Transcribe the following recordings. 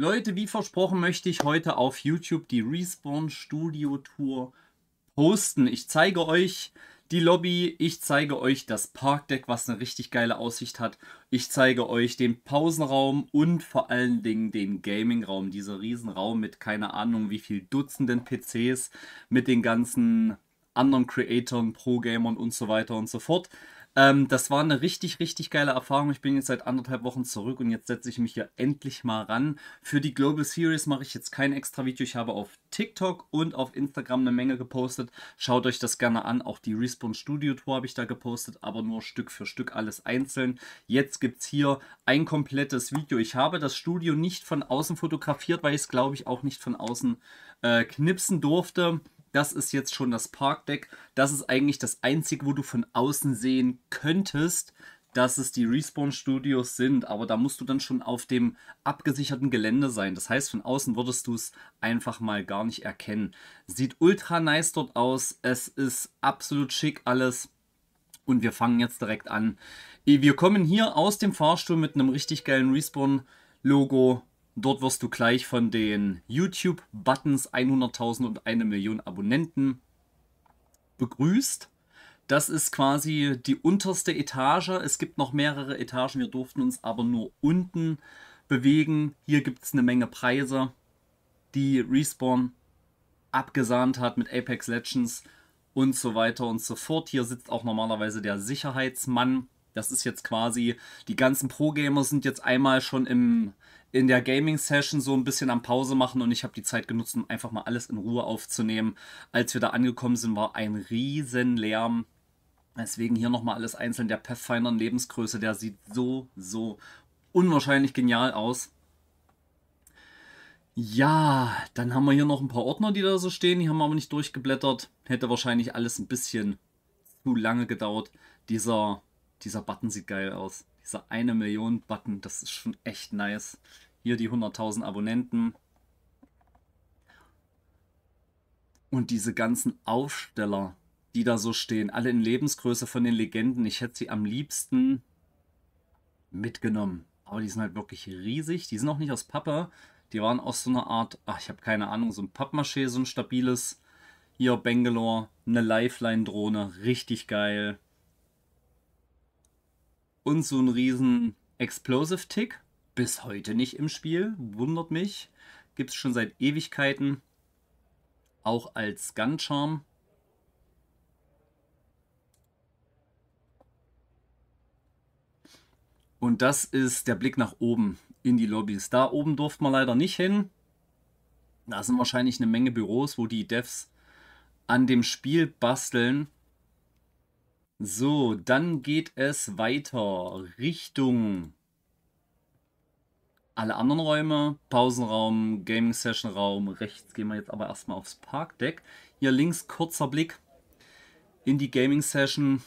Leute, wie versprochen, möchte ich heute auf YouTube die Respawn Studio Tour posten. Ich zeige euch die Lobby, ich zeige euch das Parkdeck, was eine richtig geile Aussicht hat. Ich zeige euch den Pausenraum und vor allen Dingen den Gamingraum, dieser Riesenraum mit keine Ahnung wie viel Dutzenden PCs, mit den ganzen anderen Creatoren, Pro-Gamern und so weiter und so fort. Ähm, das war eine richtig, richtig geile Erfahrung. Ich bin jetzt seit anderthalb Wochen zurück und jetzt setze ich mich hier endlich mal ran. Für die Global Series mache ich jetzt kein extra Video. Ich habe auf TikTok und auf Instagram eine Menge gepostet. Schaut euch das gerne an. Auch die Respawn Studio Tour habe ich da gepostet, aber nur Stück für Stück alles einzeln. Jetzt gibt es hier ein komplettes Video. Ich habe das Studio nicht von außen fotografiert, weil ich es, glaube ich, auch nicht von außen äh, knipsen durfte das ist jetzt schon das Parkdeck. Das ist eigentlich das einzige, wo du von außen sehen könntest, dass es die Respawn Studios sind. Aber da musst du dann schon auf dem abgesicherten Gelände sein. Das heißt, von außen würdest du es einfach mal gar nicht erkennen. Sieht ultra nice dort aus. Es ist absolut schick alles. Und wir fangen jetzt direkt an. Wir kommen hier aus dem Fahrstuhl mit einem richtig geilen Respawn-Logo Dort wirst du gleich von den YouTube-Buttons 100.000 und 1 Million Abonnenten begrüßt. Das ist quasi die unterste Etage. Es gibt noch mehrere Etagen. Wir durften uns aber nur unten bewegen. Hier gibt es eine Menge Preise, die Respawn abgesahnt hat mit Apex Legends und so weiter und so fort. Hier sitzt auch normalerweise der Sicherheitsmann das ist jetzt quasi, die ganzen Pro-Gamer sind jetzt einmal schon im, in der Gaming-Session so ein bisschen am Pause machen und ich habe die Zeit genutzt, um einfach mal alles in Ruhe aufzunehmen. Als wir da angekommen sind, war ein riesen Lärm. Deswegen hier nochmal alles einzeln. Der Pathfinder in Lebensgröße, der sieht so, so unwahrscheinlich genial aus. Ja, dann haben wir hier noch ein paar Ordner, die da so stehen. Die haben wir aber nicht durchgeblättert. Hätte wahrscheinlich alles ein bisschen zu lange gedauert. Dieser dieser Button sieht geil aus. Dieser eine Million Button, das ist schon echt nice. Hier die 100.000 Abonnenten. Und diese ganzen Aufsteller, die da so stehen, alle in Lebensgröße von den Legenden. Ich hätte sie am liebsten mitgenommen. Aber die sind halt wirklich riesig. Die sind auch nicht aus Pappe. Die waren aus so einer Art, ach, ich habe keine Ahnung, so ein Pappmaché, so ein stabiles. Hier Bangalore, eine Lifeline-Drohne, richtig geil und so einen riesen Explosive-Tick. Bis heute nicht im Spiel, wundert mich. Gibt es schon seit Ewigkeiten. Auch als Gun-Charm. Und das ist der Blick nach oben in die Lobbys. Da oben durft man leider nicht hin. Da sind wahrscheinlich eine Menge Büros, wo die Devs an dem Spiel basteln. So, dann geht es weiter Richtung alle anderen Räume. Pausenraum, Gaming Session Raum. Rechts gehen wir jetzt aber erstmal aufs Parkdeck. Hier links kurzer Blick in die Gaming Session,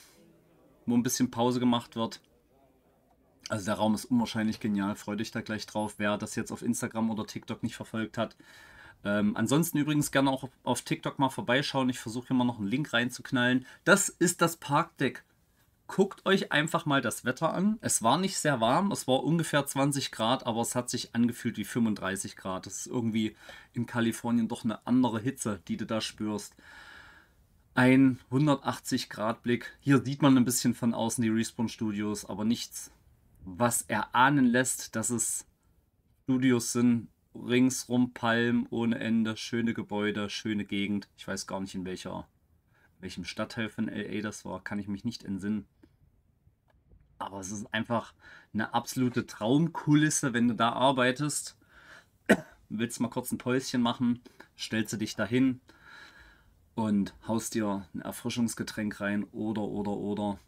wo ein bisschen Pause gemacht wird. Also der Raum ist unwahrscheinlich genial. Freut euch da gleich drauf. Wer das jetzt auf Instagram oder TikTok nicht verfolgt hat, ähm, ansonsten übrigens gerne auch auf TikTok mal vorbeischauen. Ich versuche hier mal noch einen Link reinzuknallen. Das ist das Parkdeck. Guckt euch einfach mal das Wetter an. Es war nicht sehr warm, es war ungefähr 20 Grad, aber es hat sich angefühlt wie 35 Grad. Das ist irgendwie in Kalifornien doch eine andere Hitze, die du da spürst. Ein 180 Grad Blick. Hier sieht man ein bisschen von außen die Respawn Studios, aber nichts, was erahnen lässt, dass es Studios sind, ringsrum Palmen ohne Ende, schöne Gebäude, schöne Gegend. Ich weiß gar nicht, in welcher, welchem Stadtteil von LA das war, kann ich mich nicht entsinnen. Aber es ist einfach eine absolute Traumkulisse, wenn du da arbeitest. Willst mal kurz ein Päuschen machen, stellst du dich dahin und haust dir ein Erfrischungsgetränk rein oder, oder, oder.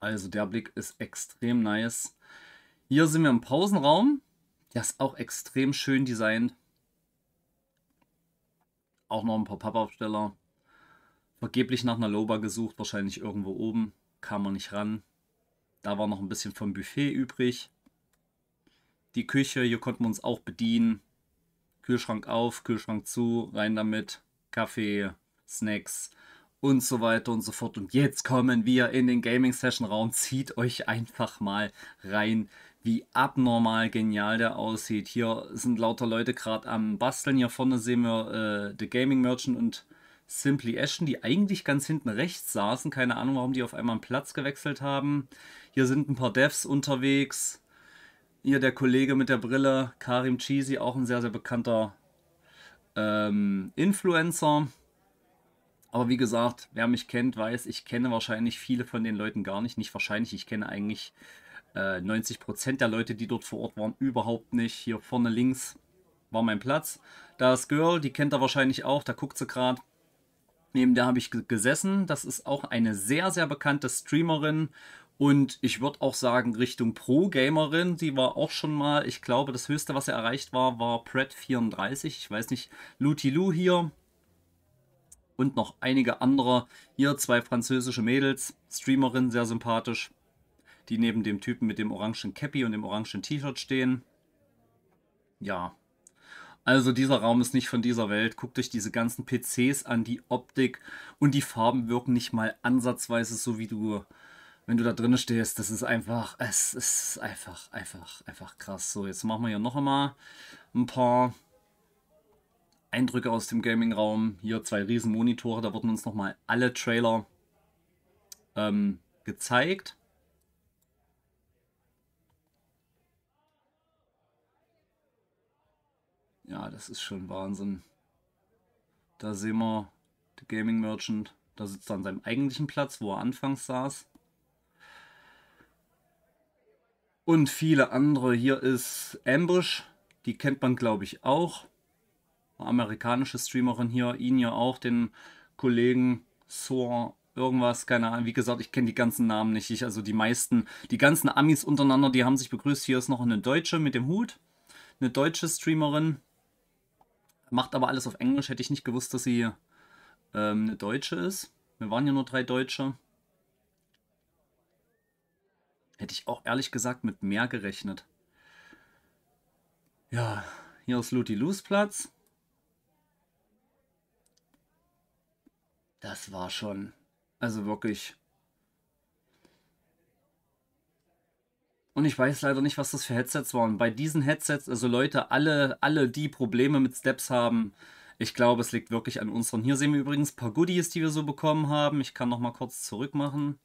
Also der Blick ist extrem nice. Hier sind wir im Pausenraum. Der ist auch extrem schön designt. Auch noch ein paar Pappaufsteller. Vergeblich nach einer Loba gesucht, wahrscheinlich irgendwo oben. Kam man nicht ran. Da war noch ein bisschen vom Buffet übrig. Die Küche, hier konnten wir uns auch bedienen. Kühlschrank auf, Kühlschrank zu, rein damit. Kaffee, Snacks und so weiter und so fort. Und jetzt kommen wir in den Gaming Session Raum. Zieht euch einfach mal rein, wie abnormal genial der aussieht. Hier sind lauter Leute gerade am Basteln. Hier vorne sehen wir äh, The Gaming Merchant und Simply Ashen, die eigentlich ganz hinten rechts saßen. Keine Ahnung, warum die auf einmal einen Platz gewechselt haben. Hier sind ein paar Devs unterwegs. Hier der Kollege mit der Brille, Karim Cheesy, auch ein sehr, sehr bekannter ähm, Influencer. Aber wie gesagt, wer mich kennt, weiß, ich kenne wahrscheinlich viele von den Leuten gar nicht. Nicht wahrscheinlich, ich kenne eigentlich äh, 90% der Leute, die dort vor Ort waren, überhaupt nicht. Hier vorne links war mein Platz. Da ist Girl, die kennt er wahrscheinlich auch, da guckt sie gerade. Neben der habe ich gesessen. Das ist auch eine sehr, sehr bekannte Streamerin. Und ich würde auch sagen, Richtung Pro-Gamerin, die war auch schon mal, ich glaube, das höchste, was er erreicht war, war Pred 34. Ich weiß nicht, Lutilu hier, und noch einige andere. Hier zwei französische Mädels, Streamerin, sehr sympathisch, die neben dem Typen mit dem orangen Cappy und dem orangen T-Shirt stehen. Ja. Also dieser Raum ist nicht von dieser Welt. Guckt euch diese ganzen PCs an, die Optik und die Farben wirken nicht mal ansatzweise so wie du wenn du da drin stehst, das ist einfach, es ist einfach, einfach, einfach krass. So, jetzt machen wir hier noch einmal ein paar Eindrücke aus dem Gaming-Raum. Hier zwei riesen Monitore, da wurden uns nochmal alle Trailer ähm, gezeigt. Ja, das ist schon Wahnsinn. Da sehen wir den Gaming Merchant. Da sitzt er an seinem eigentlichen Platz, wo er anfangs saß. Und viele andere. Hier ist Ambush. Die kennt man, glaube ich, auch amerikanische Streamerin hier, ihn ja auch, den Kollegen Soar irgendwas, keine Ahnung. Wie gesagt, ich kenne die ganzen Namen nicht. Ich, also die meisten, die ganzen Amis untereinander, die haben sich begrüßt. Hier ist noch eine Deutsche mit dem Hut, eine deutsche Streamerin. Macht aber alles auf Englisch. Hätte ich nicht gewusst, dass sie ähm, eine Deutsche ist. Wir waren ja nur drei Deutsche. Hätte ich auch ehrlich gesagt mit mehr gerechnet. Ja, hier ist Luti Lose Platz. Das war schon, also wirklich. Und ich weiß leider nicht, was das für Headsets waren. Bei diesen Headsets, also Leute, alle, alle, die Probleme mit Steps haben, ich glaube, es liegt wirklich an unseren. Hier sehen wir übrigens ein paar Goodies, die wir so bekommen haben. Ich kann noch mal kurz zurückmachen.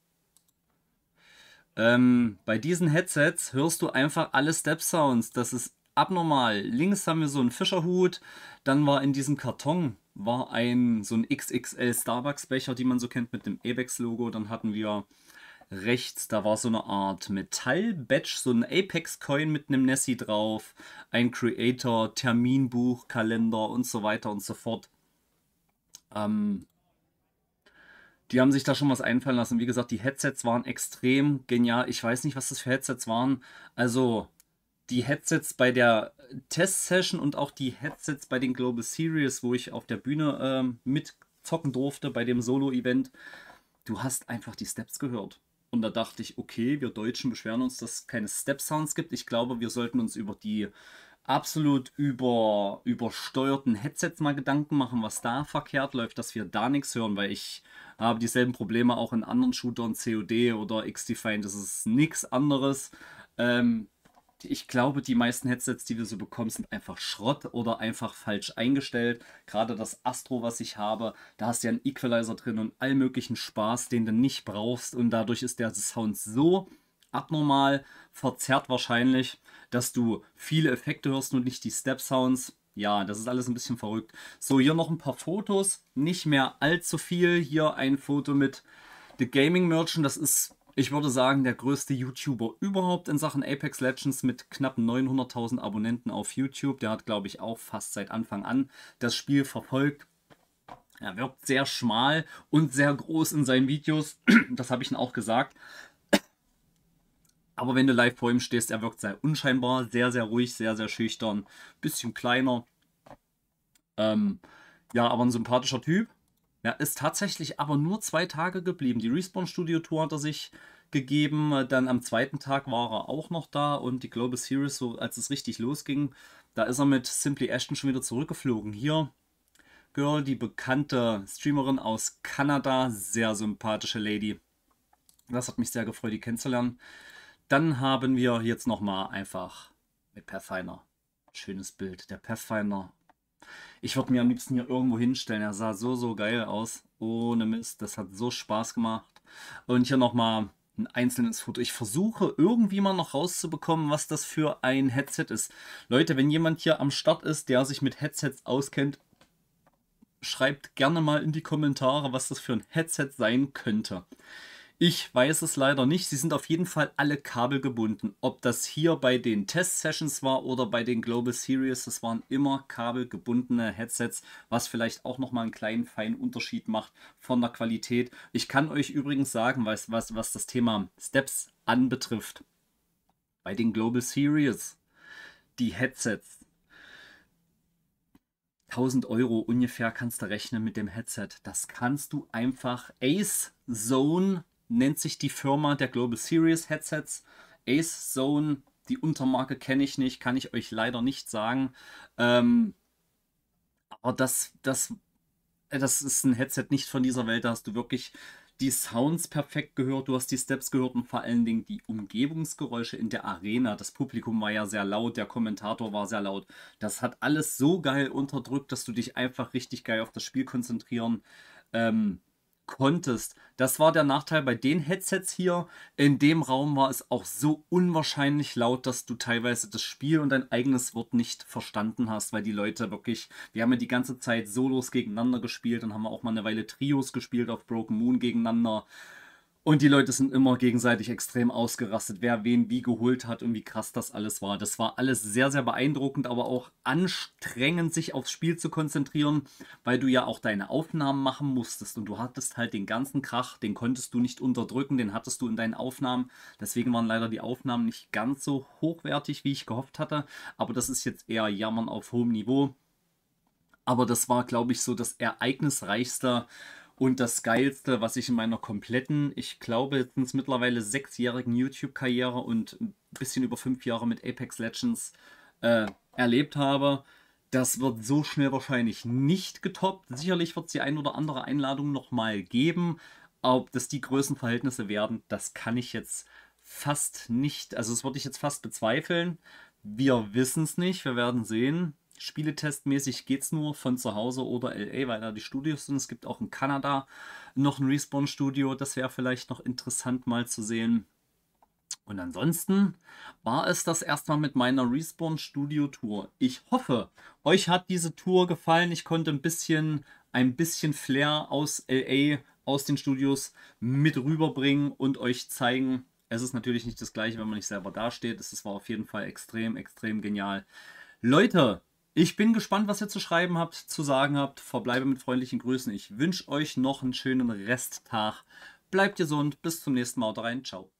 Ähm, bei diesen Headsets hörst du einfach alle Step-Sounds. Das ist abnormal. Links haben wir so einen Fischerhut, dann war in diesem Karton war ein so ein XXL Starbucks-Becher, die man so kennt mit dem Apex-Logo. Dann hatten wir rechts, da war so eine Art Metall-Badge, so ein Apex-Coin mit einem Nessie drauf, ein Creator, Terminbuch, Kalender und so weiter und so fort. Ähm, die haben sich da schon was einfallen lassen. Wie gesagt, die Headsets waren extrem genial. Ich weiß nicht, was das für Headsets waren. Also, die Headsets bei der Test-Session und auch die Headsets bei den Global Series, wo ich auf der Bühne ähm, mitzocken durfte bei dem Solo-Event, du hast einfach die Steps gehört. Und da dachte ich, okay, wir Deutschen beschweren uns, dass es keine Step-Sounds gibt. Ich glaube, wir sollten uns über die absolut über, übersteuerten Headsets mal Gedanken machen, was da verkehrt läuft, dass wir da nichts hören, weil ich habe dieselben Probleme auch in anderen Shootern, COD oder X-Define, das ist nichts anderes. Ähm, ich glaube, die meisten Headsets, die wir so bekommen, sind einfach Schrott oder einfach falsch eingestellt. Gerade das Astro, was ich habe, da hast du ja einen Equalizer drin und all möglichen Spaß, den du nicht brauchst. Und dadurch ist der Sound so abnormal, verzerrt wahrscheinlich, dass du viele Effekte hörst und nicht die Step-Sounds. Ja, das ist alles ein bisschen verrückt. So, hier noch ein paar Fotos. Nicht mehr allzu viel. Hier ein Foto mit The Gaming Merchant. Das ist ich würde sagen, der größte YouTuber überhaupt in Sachen Apex Legends mit knapp 900.000 Abonnenten auf YouTube. Der hat, glaube ich, auch fast seit Anfang an das Spiel verfolgt. Er wirkt sehr schmal und sehr groß in seinen Videos. Das habe ich ihm auch gesagt. Aber wenn du live vor ihm stehst, er wirkt sehr unscheinbar, sehr, sehr ruhig, sehr, sehr schüchtern, bisschen kleiner. Ähm, ja, aber ein sympathischer Typ. Ja, ist tatsächlich aber nur zwei Tage geblieben. Die Respawn Studio Tour hat er sich gegeben. Dann am zweiten Tag war er auch noch da und die Global Series, so als es richtig losging, da ist er mit Simply Ashton schon wieder zurückgeflogen. Hier Girl, die bekannte Streamerin aus Kanada, sehr sympathische Lady. Das hat mich sehr gefreut, die kennenzulernen. Dann haben wir jetzt nochmal einfach mit Pathfinder. Schönes Bild. Der Pathfinder ich würde mir am liebsten hier irgendwo hinstellen. Er sah so, so geil aus. Ohne Mist. Das hat so Spaß gemacht. Und hier nochmal ein einzelnes Foto. Ich versuche irgendwie mal noch rauszubekommen, was das für ein Headset ist. Leute, wenn jemand hier am Start ist, der sich mit Headsets auskennt, schreibt gerne mal in die Kommentare, was das für ein Headset sein könnte. Ich weiß es leider nicht. Sie sind auf jeden Fall alle kabelgebunden. Ob das hier bei den Test-Sessions war oder bei den Global Series, das waren immer kabelgebundene Headsets, was vielleicht auch nochmal einen kleinen feinen Unterschied macht von der Qualität. Ich kann euch übrigens sagen, was, was, was das Thema Steps anbetrifft. Bei den Global Series, die Headsets, 1000 Euro ungefähr kannst du rechnen mit dem Headset. Das kannst du einfach Ace Zone nennt sich die Firma der Global Series Headsets. Ace Zone, die Untermarke kenne ich nicht, kann ich euch leider nicht sagen. Ähm, aber das, das, äh, das ist ein Headset nicht von dieser Welt. Da hast du wirklich die Sounds perfekt gehört, du hast die Steps gehört und vor allen Dingen die Umgebungsgeräusche in der Arena. Das Publikum war ja sehr laut, der Kommentator war sehr laut. Das hat alles so geil unterdrückt, dass du dich einfach richtig geil auf das Spiel konzentrieren ähm, konntest. Das war der Nachteil bei den Headsets hier. In dem Raum war es auch so unwahrscheinlich laut, dass du teilweise das Spiel und dein eigenes Wort nicht verstanden hast, weil die Leute wirklich, wir haben ja die ganze Zeit Solos gegeneinander gespielt und haben auch mal eine Weile Trios gespielt auf Broken Moon gegeneinander. Und die Leute sind immer gegenseitig extrem ausgerastet, wer wen wie geholt hat und wie krass das alles war. Das war alles sehr, sehr beeindruckend, aber auch anstrengend, sich aufs Spiel zu konzentrieren, weil du ja auch deine Aufnahmen machen musstest und du hattest halt den ganzen Krach, den konntest du nicht unterdrücken, den hattest du in deinen Aufnahmen. Deswegen waren leider die Aufnahmen nicht ganz so hochwertig, wie ich gehofft hatte, aber das ist jetzt eher Jammern auf hohem Niveau. Aber das war, glaube ich, so das ereignisreichste und das Geilste, was ich in meiner kompletten, ich glaube, jetzt sind es mittlerweile sechsjährigen YouTube-Karriere und ein bisschen über fünf Jahre mit Apex Legends äh, erlebt habe, das wird so schnell wahrscheinlich nicht getoppt. Sicherlich wird es die ein oder andere Einladung nochmal geben. Ob das die Größenverhältnisse werden, das kann ich jetzt fast nicht, also das würde ich jetzt fast bezweifeln. Wir wissen es nicht, wir werden sehen. Spieletestmäßig geht es nur von zu Hause oder LA, weil da die Studios sind. Es gibt auch in Kanada noch ein Respawn-Studio. Das wäre vielleicht noch interessant mal zu sehen. Und ansonsten war es das erstmal mit meiner Respawn Studio Tour. Ich hoffe, euch hat diese Tour gefallen. Ich konnte ein bisschen, ein bisschen Flair aus LA, aus den Studios mit rüberbringen und euch zeigen. Es ist natürlich nicht das gleiche, wenn man nicht selber dasteht. Es war auf jeden Fall extrem, extrem genial. Leute, ich bin gespannt, was ihr zu schreiben habt, zu sagen habt. Verbleibe mit freundlichen Grüßen. Ich wünsche euch noch einen schönen Resttag. Bleibt gesund. Bis zum nächsten Mal. Haut rein. Ciao.